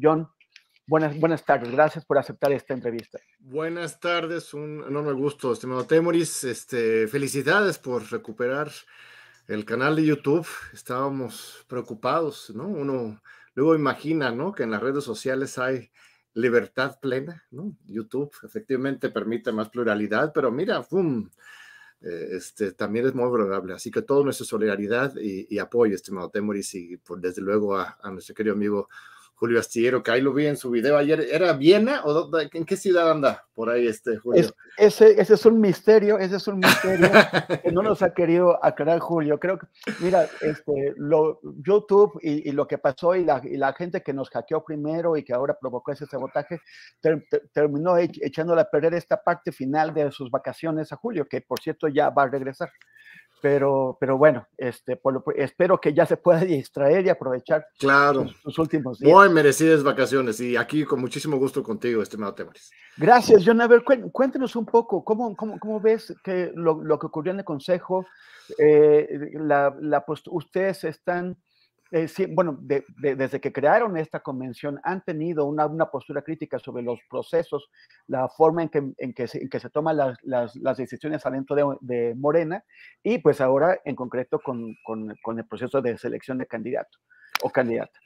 John, buenas, buenas tardes. Gracias por aceptar esta entrevista. Buenas tardes, un enorme gusto, estimado Temoris. Este, felicidades por recuperar el canal de YouTube. Estábamos preocupados, ¿no? Uno luego imagina, ¿no? Que en las redes sociales hay libertad plena, ¿no? YouTube efectivamente permite más pluralidad, pero mira, ¡fum! Eh, este, también es muy vulnerable. Así que toda nuestra solidaridad y, apoyo, estimado Temoris, y por, desde luego a nuestro querido amigo Julio Astillero, que ahí lo vi en su video ayer. ¿Era Viena o en qué ciudad anda por ahí este Julio? ese, ese, es un misterio, ese es un misterio que no nos ha querido aclarar Julio. Creo que, mira, este, lo, YouTube y, lo que pasó y la, y la, gente que nos hackeó primero y que ahora provocó ese sabotaje, terminó e, echándole a perder esta parte final de sus vacaciones a Julio, que por cierto ya va a regresar pero, pero bueno, este, espero que ya se pueda distraer y aprovechar claro. últimos días. Muy merecidas vacaciones y aquí con muchísimo gusto contigo, estimado Temaris. Gracias, John. A ver, un poco, ¿cómo, cómo, cómo ves que lo, lo, que ocurrió en el Consejo? Eh, la, la ustedes están eh, bueno, desde que crearon esta convención han tenido una, postura crítica sobre los procesos, la forma en que, se, toman las, decisiones adentro de, Morena y pues ahora en concreto con, con, el proceso de selección de candidato o candidata.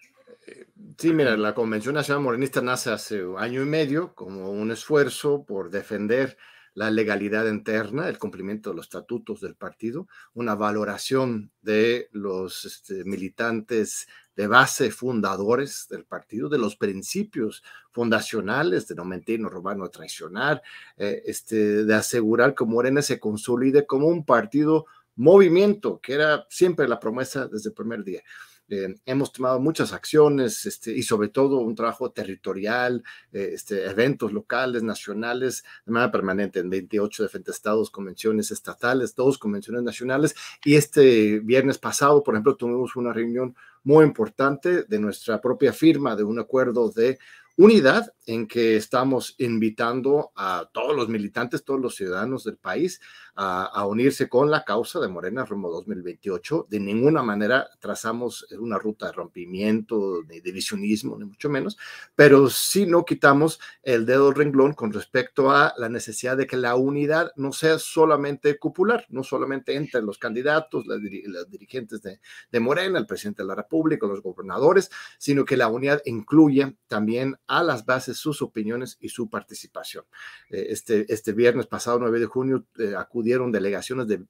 Eh, sí, mira, la Convención Nacional Morenista nace hace un año y medio como un esfuerzo por defender la legalidad interna, el cumplimiento de los estatutos del partido, una valoración de los este, militantes de base fundadores del partido, de los principios fundacionales de no mentir, no robar, no traicionar, eh, este, de asegurar que Morena se consolide como un partido movimiento, que era siempre la promesa desde el primer día. Eh, hemos tomado muchas acciones este, y sobre todo un trabajo territorial, eh, este, eventos locales, nacionales, de manera permanente en 28 diferentes estados, convenciones estatales, dos convenciones nacionales. Y este viernes pasado, por ejemplo, tuvimos una reunión muy importante de nuestra propia firma de un acuerdo de unidad en que estamos invitando a todos los militantes, todos los ciudadanos del país a, unirse con la causa de Morena Romo 2028. De ninguna manera trazamos una ruta de rompimiento, ni divisionismo, ni mucho menos, pero sí no quitamos el dedo del renglón con respecto a la necesidad de que la unidad no sea solamente cupular, no solamente entre los candidatos, los dirigentes de, de Morena, el presidente de la República, los gobernadores, sino que la unidad incluye también a las bases sus opiniones y su participación. Eh, este, este viernes pasado, 9 de junio, eh, acudieron delegaciones de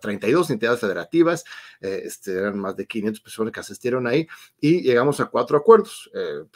32 eh, entidades federativas, este, eran más de 500 personas que asistieron ahí y llegamos a cuatro acuerdos,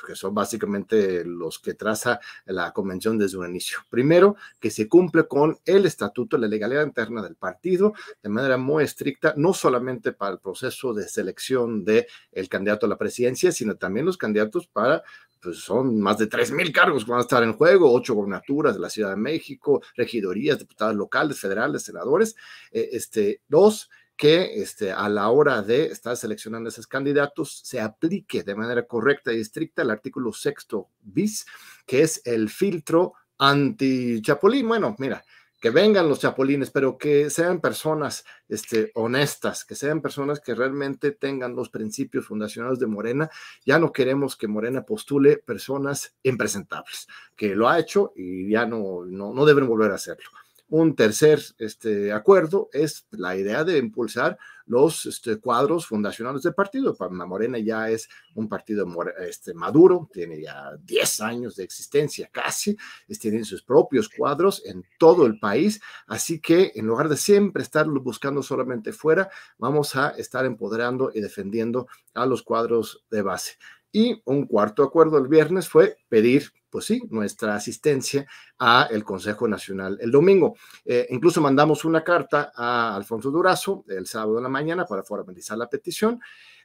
que son básicamente los que traza la convención desde un inicio. Primero, que se cumple con el estatuto de la legalidad interna del partido de manera muy estricta, no solamente para el proceso de selección del el candidato a la presidencia, sino también los candidatos para pues son más de 3.000 cargos que van a estar en juego, ocho gobernaturas de la Ciudad de México, regidorías, diputados locales, federales, senadores, eh, este, dos, que este, a la hora de estar seleccionando esos candidatos se aplique de manera correcta y estricta el artículo sexto bis, que es el filtro anti-chapulín. Bueno, mira, que vengan los chapulines, pero que sean personas este, honestas, que sean personas que realmente tengan los principios fundacionales de Morena. Ya no queremos que Morena postule personas impresentables, que lo ha hecho y ya no, no, deben volver a hacerlo. Un tercer este, acuerdo es la idea de impulsar los este, cuadros fundacionales del partido. La Morena ya es un partido este, maduro, tiene ya 10 años de existencia casi, tienen sus propios cuadros en todo el país, así que en lugar de siempre estar buscando solamente fuera, vamos a estar empoderando y defendiendo a los cuadros de base. Y un cuarto acuerdo el viernes fue pedir pues sí, nuestra asistencia a el Consejo Nacional el domingo. Eh, incluso mandamos una carta a Alfonso Durazo el sábado de la mañana para formalizar la petición.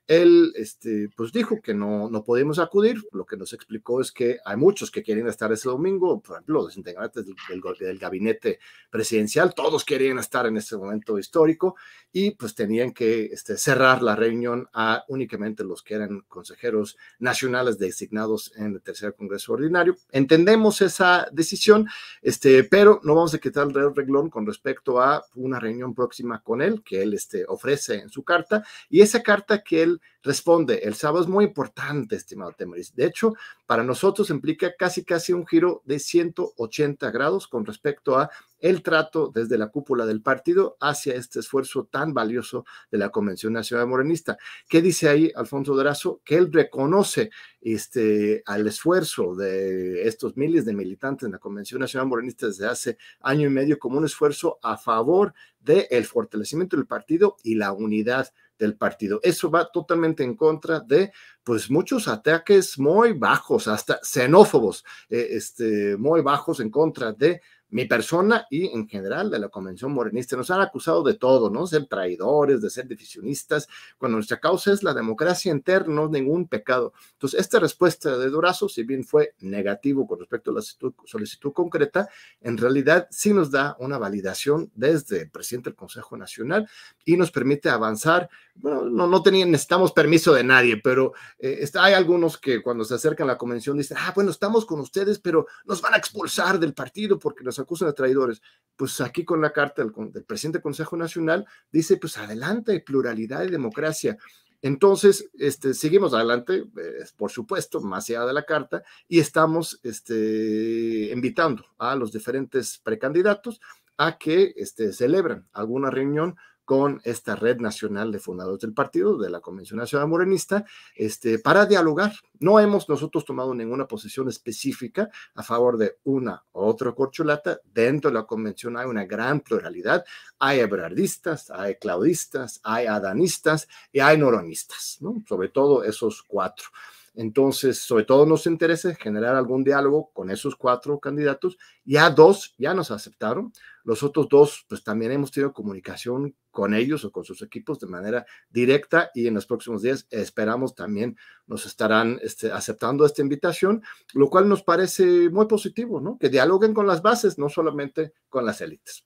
Él este, pues dijo que no, no podíamos acudir, lo que nos explicó es que hay muchos que quieren estar ese domingo, por ejemplo, los integrantes del, del, del gabinete presidencial, todos querían estar en este momento histórico y pues tenían que este, cerrar la reunión a únicamente los que eran consejeros nacionales designados en el tercer Congreso Ordinario. Entendemos esa decisión, este, pero no vamos a quitar el reglón con respecto a una reunión próxima con él que él este, ofrece en su carta y esa carta que él responde, el sábado es muy importante, estimado Temeris. De hecho, para nosotros implica casi, casi un giro de 180 grados con respecto a el trato desde la cúpula del partido hacia este esfuerzo tan valioso de la Convención Nacional Morenista. ¿Qué dice ahí Alfonso Durazo? Que él reconoce este, al esfuerzo de estos miles de militantes en la Convención Nacional Morenista desde hace año y medio como un esfuerzo a favor del el fortalecimiento del partido y la unidad del partido. Eso va totalmente en contra de, pues, muchos ataques muy bajos, hasta xenófobos, eh, este, muy bajos en contra de mi persona y en general de la Convención Morenista. Nos han acusado de todo, ¿no? Ser traidores, de ser divisionistas, cuando nuestra causa es la democracia interna, no ningún pecado. Entonces, esta respuesta de Durazo, si bien fue negativo con respecto a la solicitud, concreta, en realidad sí nos da una validación desde el presidente del Consejo Nacional y nos permite avanzar. Bueno, no, no tenían, necesitamos permiso de nadie, pero eh, hay algunos que cuando se acercan a la convención dicen, ah, bueno, estamos con ustedes, pero nos van a expulsar del partido porque nos acusan de traidores. Pues aquí con la carta del, presidente del Consejo Nacional dice, pues adelante, pluralidad y democracia. Entonces, este, seguimos adelante, eh, por supuesto, más allá de la carta, y estamos este, invitando a los diferentes precandidatos a que este, celebren alguna reunión con esta red nacional de fundadores del partido, de la Convención Nacional Morenista, este, para dialogar. No hemos nosotros tomado ninguna posición específica a favor de una u otra corcholata. Dentro de la convención hay una gran pluralidad. Hay ebrardistas, hay claudistas, hay adanistas y hay noronistas, sobre todo esos cuatro. Entonces, sobre todo nos interesa generar algún diálogo con esos cuatro candidatos. Ya dos ya nos aceptaron. Los otros dos, pues también hemos tenido comunicación con ellos o con sus equipos de manera directa y en los próximos días esperamos también nos estarán este, aceptando esta invitación, lo cual nos parece muy positivo, ¿no? Que dialoguen con las bases, no solamente con las élites.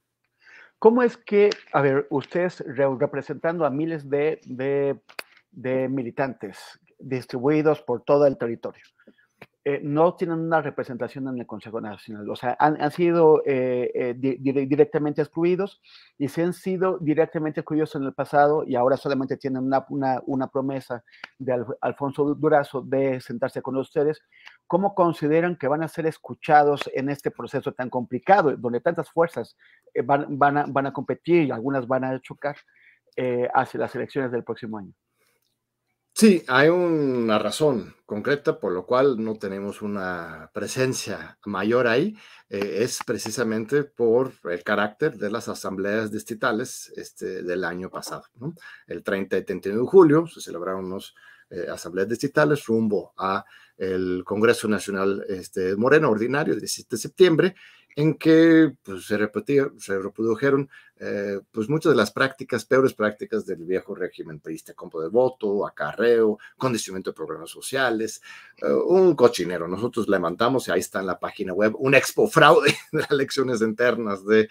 ¿Cómo es que, a ver, ustedes representando a miles de, de militantes distribuidos por todo el territorio. Eh, no tienen una representación en el Consejo Nacional, o sea, han, sido eh, eh, directamente excluidos y se han sido directamente excluidos en el pasado y ahora solamente tienen una, una, una promesa de Alfonso Durazo de sentarse con ustedes. ¿Cómo consideran que van a ser escuchados en este proceso tan complicado, donde tantas fuerzas van, van, a, van a competir y algunas van a chocar hacia las elecciones del próximo año? Sí, hay una razón concreta por lo cual no tenemos una presencia mayor ahí. Eh, es precisamente por el carácter de las asambleas distritales este, del año pasado. El 30 y 31 de julio se celebraron unos eh, asambleas distitales rumbo a el Congreso Nacional este, Moreno Ordinario, del 17 de septiembre, en que pues, se, repetía, se reprodujeron eh, pues muchas de las prácticas, peores prácticas del viejo régimen pediste, compra de voto, acarreo, condicionamiento de programas sociales, eh, un cochinero. Nosotros levantamos y ahí está en la página web un expo fraude de las elecciones internas de,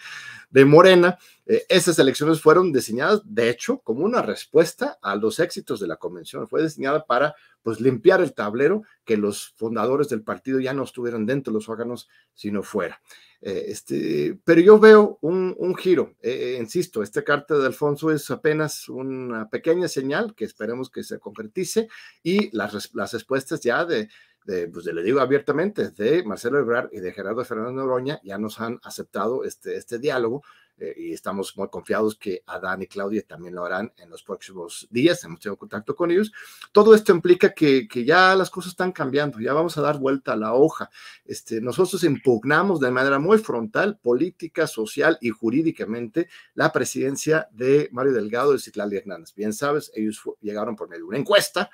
de Morena. Eh, esas elecciones fueron diseñadas, de hecho, como una respuesta a los éxitos de la convención. Fue diseñada para pues limpiar el tablero, que los fundadores del partido ya no estuvieran dentro de los órganos, sino fuera. este, pero yo veo un, un giro. Eh, eh, insisto, esta carta de Alfonso es apenas una pequeña señal que esperemos que se concretice y las, las respuestas ya de, pues le digo abiertamente, de Marcelo Ebrar y de Gerardo Fernández Noroña ya nos han aceptado este, este diálogo eh, y estamos muy confiados que Adán y Claudia también lo harán en los próximos días. Hemos tenido contacto con ellos. Todo esto implica que, que ya las cosas están cambiando, ya vamos a dar vuelta a la hoja. Este, nosotros impugnamos de manera muy frontal, política, social y jurídicamente la presidencia de Mario Delgado y Citlali Hernández. Bien sabes, ellos llegaron por medio de una encuesta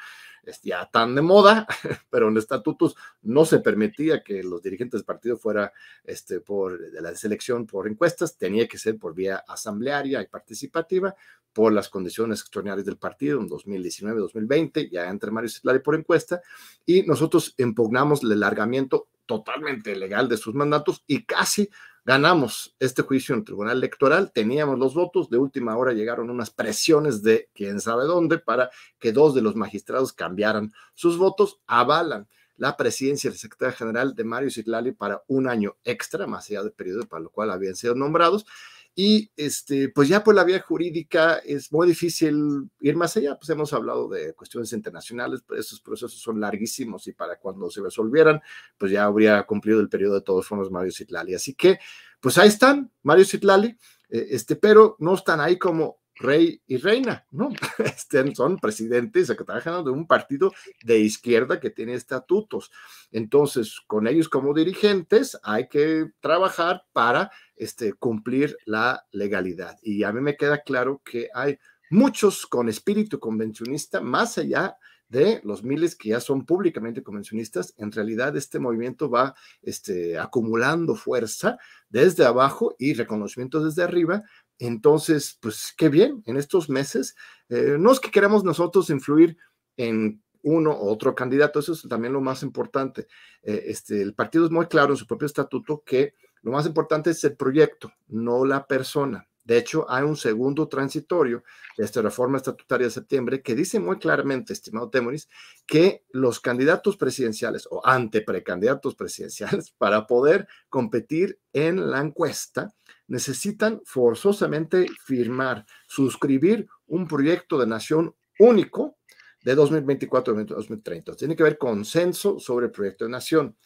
ya tan de moda, pero en estatutos no se permitía que los dirigentes del partido fuera este, por de la selección por encuestas, tenía que ser por vía asamblearia y participativa por las condiciones extraordinarias del partido en 2019-2020, ya entre Mario Ciclari por encuesta, y nosotros impugnamos el alargamiento totalmente legal de sus mandatos y casi Ganamos este juicio en el Tribunal Electoral, teníamos los votos, de última hora llegaron unas presiones de quién sabe dónde para que dos de los magistrados cambiaran sus votos, avalan la presidencia del secretario general de Mario Citlali para un año extra, más allá del periodo para el cual habían sido nombrados, y este, pues ya por la vía jurídica es muy difícil ir más allá, pues hemos hablado de cuestiones internacionales, pero esos procesos son larguísimos y para cuando se resolvieran, pues ya habría cumplido el periodo de todos los Mario Citlali. Así que, pues ahí están, Mario Citlali, eh, este, pero no están ahí como rey y reina, ¿no? Este, son presidentes, que general de un partido de izquierda que tiene estatutos. Entonces, con ellos como dirigentes hay que trabajar para este, cumplir la legalidad. Y a mí me queda claro que hay muchos con espíritu convencionista, más allá de los miles que ya son públicamente convencionistas, en realidad este movimiento va este, acumulando fuerza desde abajo y reconocimiento desde arriba. Entonces, pues qué bien, en estos meses, eh, no es que queremos nosotros influir en uno u otro candidato, eso es también lo más importante. Eh, este, el partido es muy claro en su propio estatuto que lo más importante es el proyecto, no la persona. De hecho, hay un segundo transitorio de esta reforma estatutaria de septiembre que dice muy claramente, estimado Temoris, que los candidatos presidenciales o anteprecandidatos presidenciales para poder competir en la encuesta necesitan forzosamente firmar, suscribir un proyecto de nación único de 2024-2030. Tiene que haber consenso sobre el proyecto de nación.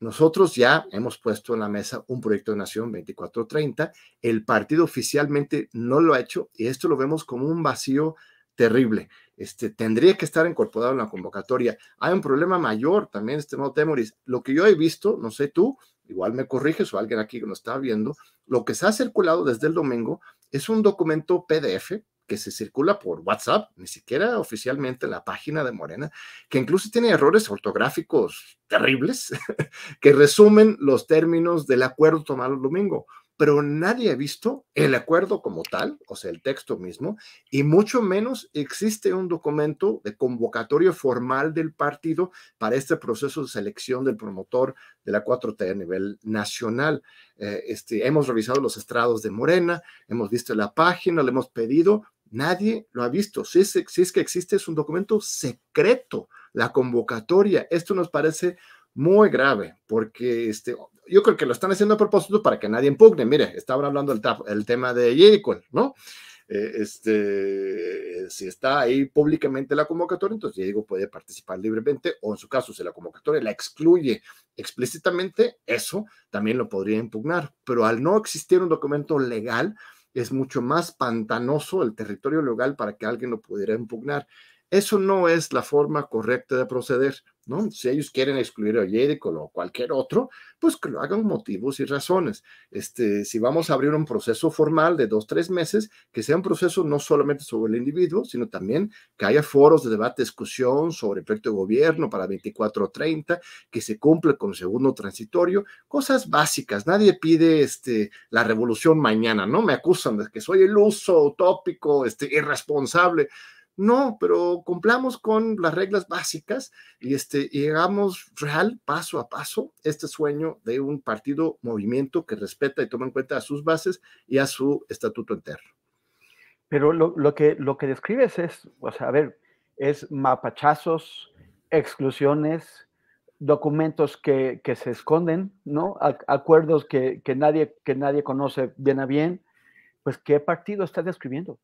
Nosotros ya hemos puesto en la mesa un proyecto de nación 2430. El partido oficialmente no lo ha hecho y esto lo vemos como un vacío terrible. Este, tendría que estar incorporado en la convocatoria. Hay un problema mayor también, este modo Temoris. Lo que yo he visto, no sé tú, igual me corriges o alguien aquí que lo está viendo, lo que se ha circulado desde el domingo es un documento PDF que se circula por WhatsApp, ni siquiera oficialmente la página de Morena, que incluso tiene errores ortográficos terribles, que resumen los términos del acuerdo tomado el domingo. Pero nadie ha visto el acuerdo como tal, o sea, el texto mismo, y mucho menos existe un documento de convocatorio formal del partido para este proceso de selección del promotor de la 4T a nivel nacional. Eh, este, hemos revisado los estrados de Morena, hemos visto la página, le hemos pedido Nadie lo ha visto. Si es, que existe, es un documento secreto, la convocatoria. Esto nos parece muy grave, porque este, yo creo que lo están haciendo a propósito para que nadie impugne. Mire, estaba hablando el, tema de Jericho, ¿no? Eh, este, si está ahí públicamente la convocatoria, entonces Diego puede participar libremente, o en su caso, si la convocatoria la excluye explícitamente, eso también lo podría impugnar. Pero al no existir un documento legal, es mucho más pantanoso el territorio legal para que alguien lo pudiera impugnar. Eso no es la forma correcta de proceder, ¿no? Si ellos quieren excluir a Yedico o cualquier otro, pues que lo hagan motivos y razones. Este, si vamos a abrir un proceso formal de dos, tres meses, que sea un proceso no solamente sobre el individuo, sino también que haya foros de debate, discusión sobre el proyecto de gobierno para 24 o 30, que se cumple con el segundo transitorio, cosas básicas. Nadie pide este, la revolución mañana, ¿no? Me acusan de que soy iluso, utópico, este, irresponsable. No, pero cumplamos con las reglas básicas y este, llegamos real, paso a paso, este sueño de un partido, movimiento que respeta y toma en cuenta a sus bases y a su estatuto entero. Pero lo, que, lo que describes es, o sea, a ver, es mapachazos, exclusiones, documentos que, se esconden, ¿no? acuerdos que, nadie, que nadie conoce bien a bien, pues ¿qué partido está describiendo?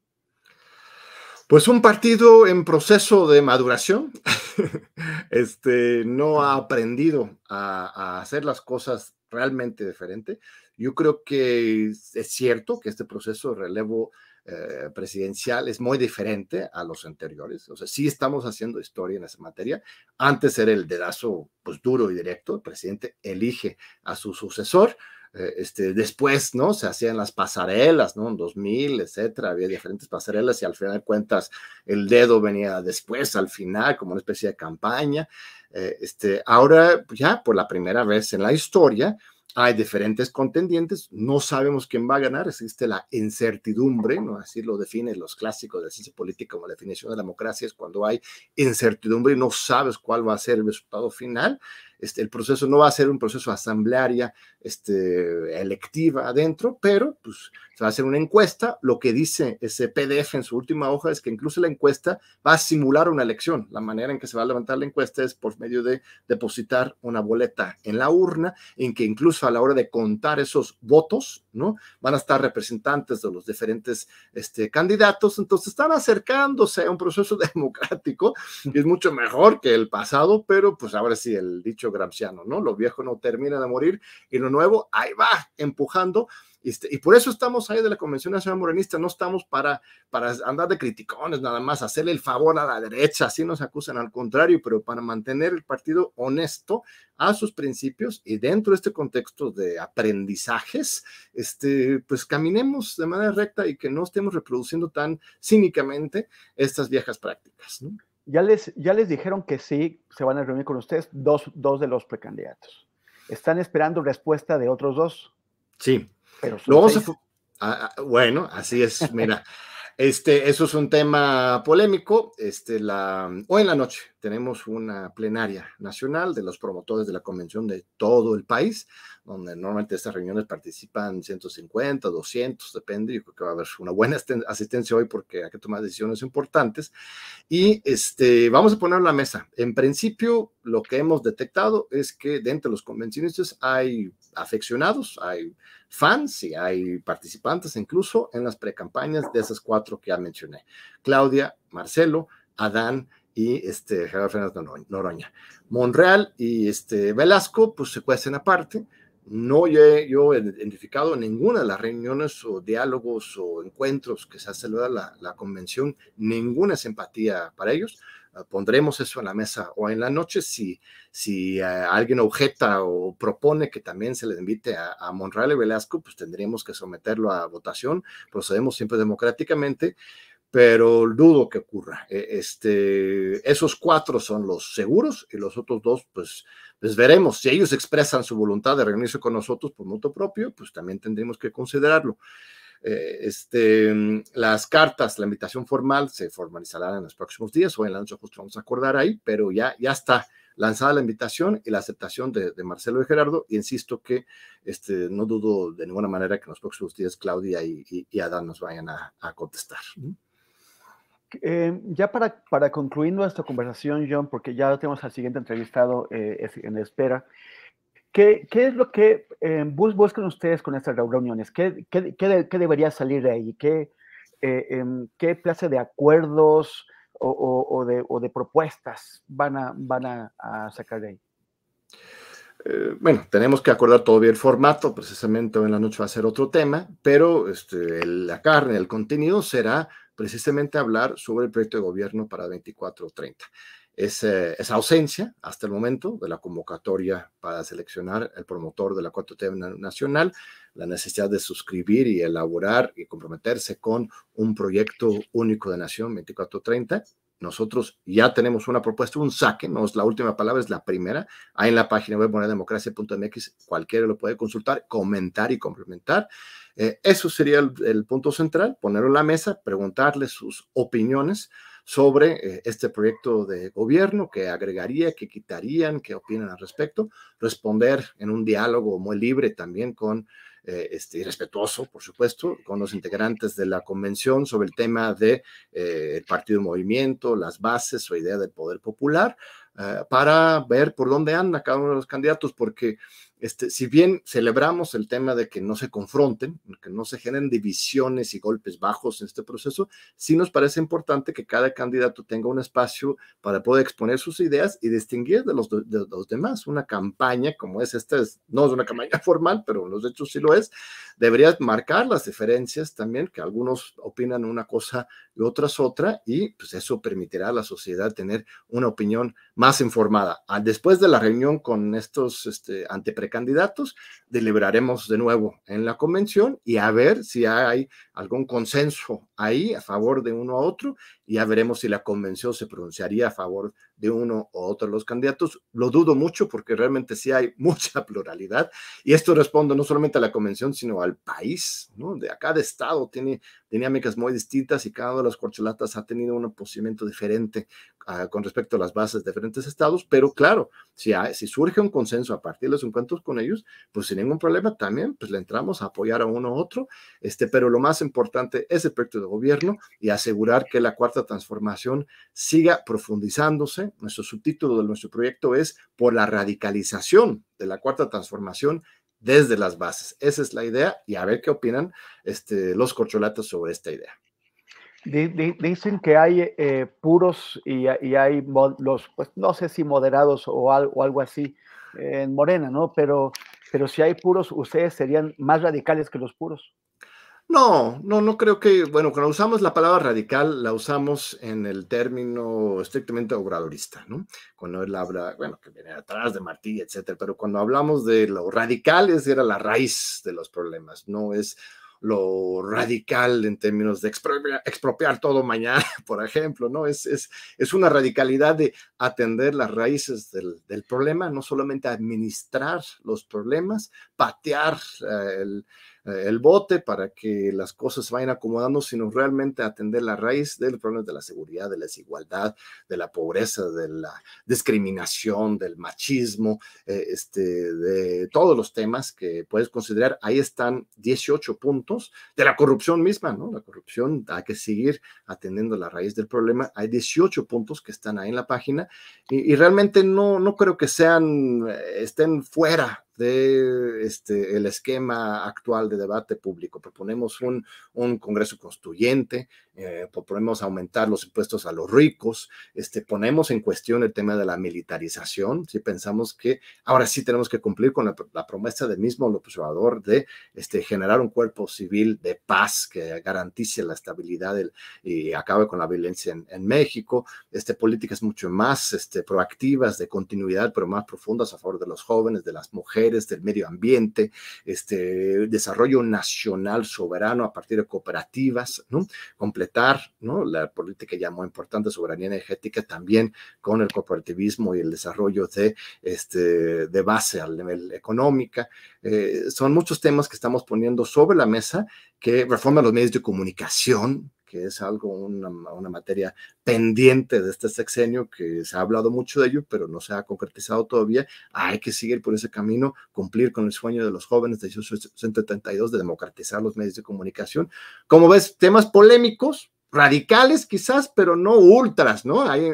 Pues un partido en proceso de maduración, este, no ha aprendido a, hacer las cosas realmente diferente. Yo creo que es cierto que este proceso de relevo eh, presidencial es muy diferente a los anteriores. O sea, sí estamos haciendo historia en esa materia. Antes era el dedazo pues, duro y directo. El presidente elige a su sucesor eh, este, después, ¿no? Se hacían las pasarelas, ¿no? En 2000, etcétera, había diferentes pasarelas y al final de cuentas el dedo venía después, al final, como una especie de campaña. Eh, este, ahora, pues, ya por la primera vez en la historia, hay diferentes contendientes, no sabemos quién va a ganar, existe la incertidumbre, ¿no? Así lo definen los clásicos de la ciencia política como la definición de la democracia, es cuando hay incertidumbre y no sabes cuál va a ser el resultado final. Este, el proceso no va a ser un proceso asamblearia este, electiva adentro, pero pues, se va a hacer una encuesta. Lo que dice ese PDF en su última hoja es que incluso la encuesta va a simular una elección. La manera en que se va a levantar la encuesta es por medio de depositar una boleta en la urna, en que incluso a la hora de contar esos votos, ¿no? Van a estar representantes de los diferentes este, candidatos. Entonces están acercándose a un proceso democrático y es mucho mejor que el pasado, pero pues ahora sí, el dicho gramsciano, ¿no? Lo viejo no termina de morir y lo nuevo ahí va empujando. Este, y, por eso estamos ahí de la Convención Nacional Morenista, no estamos para, para andar de criticones nada más, hacerle el favor a la derecha, así nos acusan, al contrario, pero para mantener el partido honesto a sus principios y dentro de este contexto de aprendizajes, este, pues caminemos de manera recta y que no estemos reproduciendo tan cínicamente estas viejas prácticas. ¿no? Ya les, ya les dijeron que sí, se van a reunir con ustedes dos, dos de los precandidatos. Están esperando respuesta de otros dos. Sí. Pero luego ah, ah, bueno, así es, mira. Este, eso es un tema polémico. Este, la, hoy en la noche tenemos una plenaria nacional de los promotores de la convención de todo el país, donde normalmente estas reuniones participan 150, 200, depende, yo creo que va a haber una buena asistencia hoy porque hay que tomar decisiones importantes. Y este, vamos a poner la mesa. En principio, lo que hemos detectado es que dentro de los convencionistas hay afeccionados, hay fans y hay participantes incluso en las precampañas de esas cuatro que ya mencioné, Claudia, Marcelo, Adán y este, Gerardo Fernández Noroña. Monreal y este, Velasco, pues se cuecen aparte. No yo he, yo identificado en ninguna de las reuniones o diálogos o encuentros que se hace luego la, la convención, ninguna simpatía para ellos. Ah, pondremos eso en la mesa o en la noche si, si eh, alguien objeta o propone que también se les invite a, a, Monreal y Velasco, pues tendríamos que someterlo a votación. Procedemos siempre democráticamente pero dudo que ocurra. E, este, esos cuatro son los seguros y los otros dos, pues, les pues veremos. Si ellos expresan su voluntad de reunirse con nosotros por moto propio, pues también tendremos que considerarlo. Eh, este, las cartas, la invitación formal se formalizará en los próximos días o en la noche justo vamos a acordar ahí, pero ya, ya está lanzada la invitación y la aceptación de, Marcelo y Gerardo. insisto que este, no dudo de ninguna manera que en los próximos días Claudia y, Adán nos vayan a, contestar. Eh, ya para, para concluir nuestra conversación, John, porque ya tenemos al siguiente entrevistado eh, en espera, ¿qué, es lo que eh, buscan ustedes con estas reuniones? ¿Qué, qué, debería salir de ahí? ¿Qué, em, qué clase de acuerdos o, de, propuestas van a, van a, sacar de ahí? bueno, tenemos que acordar todavía el formato, precisamente en la noche va a ser otro tema, pero este, la carne, el contenido será precisamente hablar sobre el proyecto de gobierno para 24 30. Es, eh, esa ausencia hasta el momento de la convocatoria para seleccionar el promotor de la 4T nacional, la necesidad de suscribir y elaborar y comprometerse con un proyecto único de nación 2430 nosotros ya tenemos una propuesta, un saque, no es la última palabra, es la primera. Ahí en la página web monedemocracia.mx, cualquiera lo puede consultar, comentar y complementar. Eh, eso sería el, punto central, ponerlo en la mesa, preguntarle sus opiniones sobre eh, este proyecto de gobierno, qué agregaría, qué quitarían, qué opinan al respecto, responder en un diálogo muy libre también con eh, este, respetuoso, por supuesto, con los integrantes de la convención sobre el tema del de, eh, el partido movimiento, las bases, su idea del poder popular, eh, para ver por dónde anda cada uno de los candidatos, porque este, si bien celebramos el tema de que no se confronten, que no se generen divisiones y golpes bajos en este proceso, sí nos parece importante que cada candidato tenga un espacio para poder exponer sus ideas y distinguir de los, los demás. Una campaña como es esta, es, no es una campaña formal, pero en los hechos sí lo es, debería marcar las diferencias también, que algunos opinan una cosa y otras otra, y pues eso permitirá a la sociedad tener una opinión más informada. Ah, después de la reunión con estos este, candidatos, deliberaremos de nuevo en la convención y a ver si hay algún consenso ahí a favor de uno a otro ya veremos si la convención se pronunciaría a favor de uno o otro de los candidatos. Lo dudo mucho porque realmente sí hay mucha pluralidad y esto responde no solamente a la convención, sino al país, ¿no? De cada estado tiene dinámicas muy distintas y cada una de las corcholatas ha tenido un posicionamiento diferente ah, con respecto a las bases de diferentes estados, pero claro, si, si surge un consenso a partir de los encuentros con ellos, pues sin ningún problema también, pues le entramos a apoyar a uno u otro, este, pero lo más importante es el proyecto de gobierno y asegurar que la cuarta transformación siga profundizándose. Nuestro subtítulo de nuestro proyecto es por la radicalización de la cuarta transformación desde las bases. Esa es la idea y a ver qué opinan este, los corcholatos sobre esta idea. Dicen que hay eh, puros y, hay los, pues no sé si moderados o algo, así en Morena, ¿no? Pero, pero si hay puros, ustedes serían más radicales que los puros. No, no, no creo que, bueno, cuando usamos la palabra radical, la usamos en el término estrictamente obradorista, ¿no? Cuando él habla, bueno, que viene atrás de Martí, etcétera, pero cuando hablamos de lo radical, es era la raíz de los problemas, no es lo radical en términos de expropiar, todo mañana, por ejemplo, ¿no? Es, es, una radicalidad de atender las raíces del, problema, no solamente administrar los problemas, patear eh, el eh, el bote para que las cosas vayan acomodando, sino realmente atender la raíz del problema de la seguridad, de la desigualdad, de la pobreza, de la discriminación, del machismo, eh, este, de todos los temas que puedes considerar. Ahí están 18 puntos de la corrupción misma, ¿no? La corrupción, hay que seguir atendiendo la raíz del problema. Hay 18 puntos que están ahí en la página y, realmente no, no creo que sean, eh, estén fuera de este, el esquema actual de debate público. Proponemos un, un Congreso constituyente, eh, proponemos aumentar los impuestos a los ricos, este, ponemos en cuestión el tema de la militarización, si pensamos que ahora sí tenemos que cumplir con la, promesa del mismo observador de este, generar un cuerpo civil de paz que garantice la estabilidad y acabe con la violencia en, México, este, políticas mucho más este, proactivas, de continuidad, pero más profundas a favor de los jóvenes, de las mujeres, del este, medio ambiente, este, desarrollo nacional soberano a partir de cooperativas, completar la política ya muy importante, soberanía energética, también con el cooperativismo y el desarrollo de, este, de base a nivel económica. Eh, son muchos temas que estamos poniendo sobre la mesa que reforman los medios de comunicación, que es algo, una, materia pendiente de este sexenio, que se ha hablado mucho de ello, pero no se ha concretizado todavía. Hay que seguir por ese camino, cumplir con el sueño de los jóvenes de 1872 de democratizar los medios de comunicación. Como ves, temas polémicos, radicales quizás, pero no ultras, ¿no? hay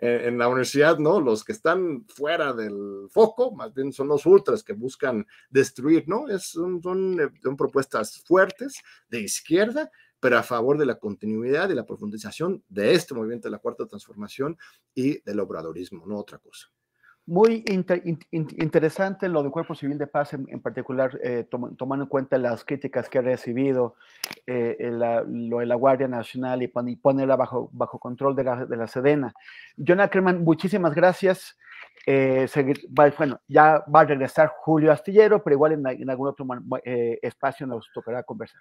en, la universidad, ¿no? Los que están fuera del foco, más bien son los ultras que buscan destruir, ¿no? Es, son, eh, son propuestas fuertes de izquierda pero a favor de la continuidad y la profundización de este movimiento de la cuarta transformación y del obradorismo, no otra cosa. Muy interesante lo del Cuerpo Civil de Paz en, particular, eh, tomando en cuenta las críticas que ha recibido eh, la, lo de la Guardia Nacional y, ponerla bajo, bajo control de la, de la Sedena. Jonah Ackerman, muchísimas gracias. Eh, bueno, ya va a regresar Julio Astillero, pero igual en, en algún otro espacio nos tocará conversar.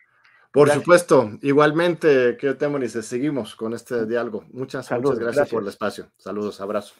Por supuesto, igualmente, querido Temonis, seguimos con este diálogo. Muchas, muchas gracias por el espacio. Saludos, abrazo.